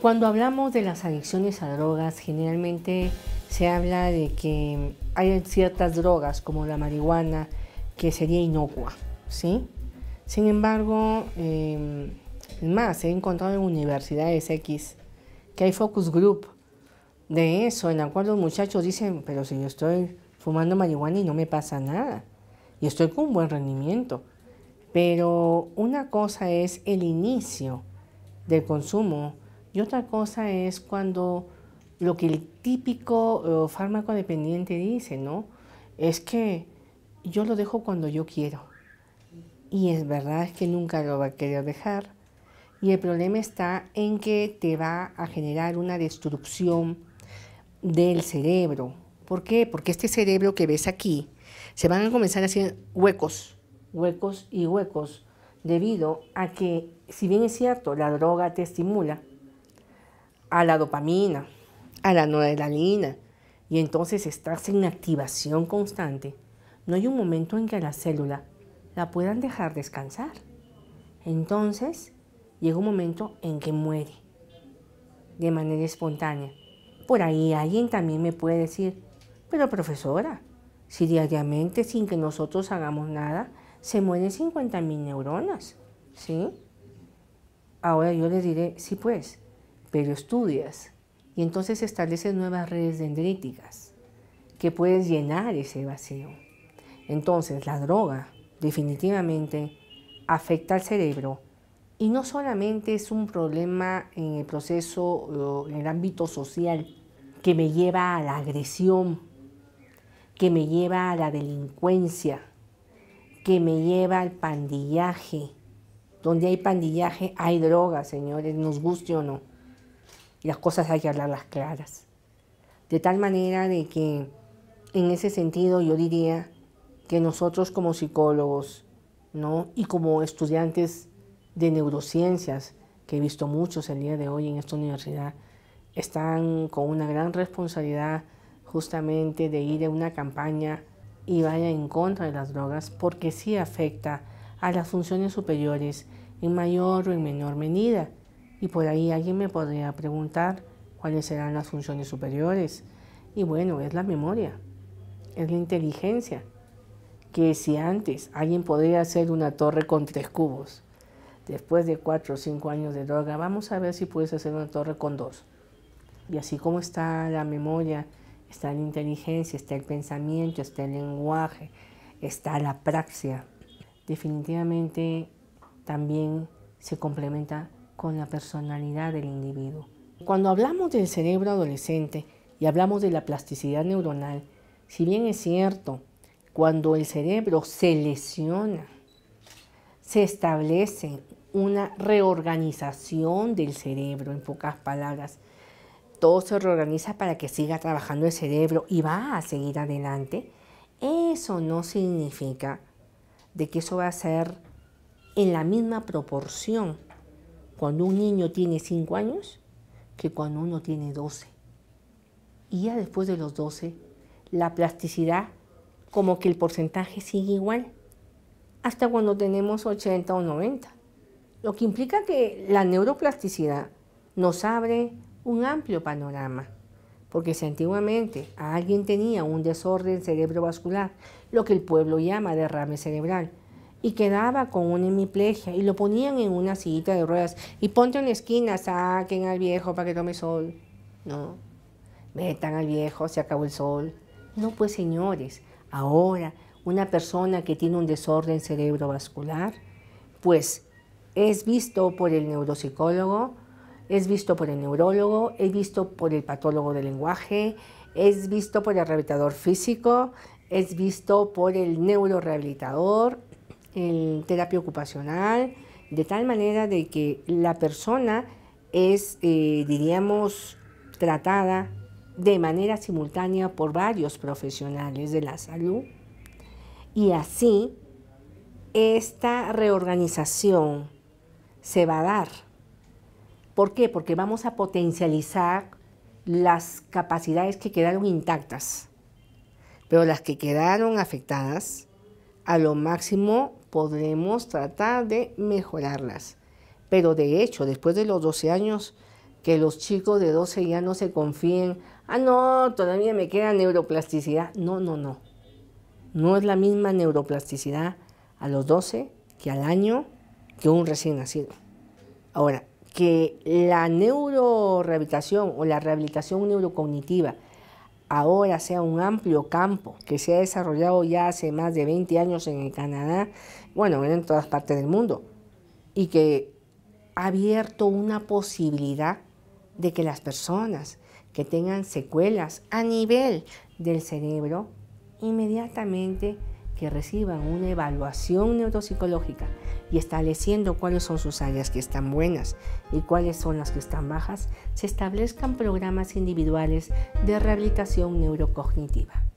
Cuando hablamos de las adicciones a drogas, generalmente se habla de que hay ciertas drogas como la marihuana que sería inocua, ¿sí? Sin embargo, em, más, he encontrado en universidades X que hay focus group de eso, en la cual los muchachos dicen, pero si yo estoy fumando marihuana y no me pasa nada, y estoy con un buen rendimiento. Pero una cosa es el inicio del consumo y otra cosa es cuando lo que el típico eh, fármaco dependiente dice, ¿no? Es que yo lo dejo cuando yo quiero. Y es verdad que nunca lo va a querer dejar. Y el problema está en que te va a generar una destrucción del cerebro. ¿Por qué? Porque este cerebro que ves aquí se van a comenzar a hacer huecos, huecos y huecos, debido a que, si bien es cierto, la droga te estimula, a la dopamina, a la noradrenalina, y entonces estás en activación constante, no hay un momento en que la célula la puedan dejar descansar. Entonces llega un momento en que muere de manera espontánea. Por ahí alguien también me puede decir, pero profesora, si diariamente sin que nosotros hagamos nada, se mueren 50.000 neuronas, ¿sí? Ahora yo les diré, sí pues, pero estudias y entonces estableces nuevas redes dendríticas que puedes llenar ese vacío. Entonces la droga definitivamente afecta al cerebro y no solamente es un problema en el proceso, en el ámbito social, que me lleva a la agresión, que me lleva a la delincuencia, que me lleva al pandillaje. Donde hay pandillaje hay droga, señores, nos guste o no las cosas hay que hablarlas claras. De tal manera de que en ese sentido yo diría que nosotros como psicólogos ¿no? y como estudiantes de neurociencias, que he visto muchos el día de hoy en esta universidad, están con una gran responsabilidad justamente de ir a una campaña y vaya en contra de las drogas porque sí afecta a las funciones superiores en mayor o en menor medida. Y por ahí alguien me podría preguntar cuáles serán las funciones superiores. Y bueno, es la memoria, es la inteligencia. Que si antes alguien podría hacer una torre con tres cubos, después de cuatro o cinco años de droga, vamos a ver si puedes hacer una torre con dos. Y así como está la memoria, está la inteligencia, está el pensamiento, está el lenguaje, está la praxia. Definitivamente también se complementa con la personalidad del individuo. Cuando hablamos del cerebro adolescente y hablamos de la plasticidad neuronal, si bien es cierto, cuando el cerebro se lesiona, se establece una reorganización del cerebro, en pocas palabras. Todo se reorganiza para que siga trabajando el cerebro y va a seguir adelante. Eso no significa de que eso va a ser en la misma proporción cuando un niño tiene 5 años que cuando uno tiene 12. Y ya después de los 12, la plasticidad, como que el porcentaje sigue igual, hasta cuando tenemos 80 o 90. Lo que implica que la neuroplasticidad nos abre un amplio panorama. Porque si antiguamente alguien tenía un desorden cerebrovascular, lo que el pueblo llama derrame cerebral, y quedaba con una hemiplegia y lo ponían en una sillita de ruedas y ponte en la esquina, saquen al viejo para que tome sol. No, metan al viejo, se acabó el sol. No, pues señores, ahora una persona que tiene un desorden cerebrovascular, pues es visto por el neuropsicólogo, es visto por el neurólogo, es visto por el patólogo del lenguaje, es visto por el rehabilitador físico, es visto por el neurorehabilitador, en terapia ocupacional, de tal manera de que la persona es, eh, diríamos, tratada de manera simultánea por varios profesionales de la salud y así esta reorganización se va a dar. ¿Por qué? Porque vamos a potencializar las capacidades que quedaron intactas, pero las que quedaron afectadas a lo máximo podremos tratar de mejorarlas. Pero de hecho, después de los 12 años, que los chicos de 12 ya no se confíen, ah, no, todavía me queda neuroplasticidad. No, no, no. No es la misma neuroplasticidad a los 12 que al año que un recién nacido. Ahora, que la neurorehabilitación o la rehabilitación neurocognitiva ahora sea un amplio campo que se ha desarrollado ya hace más de 20 años en el Canadá, bueno, en todas partes del mundo, y que ha abierto una posibilidad de que las personas que tengan secuelas a nivel del cerebro inmediatamente que reciban una evaluación neuropsicológica y estableciendo cuáles son sus áreas que están buenas y cuáles son las que están bajas, se establezcan programas individuales de rehabilitación neurocognitiva.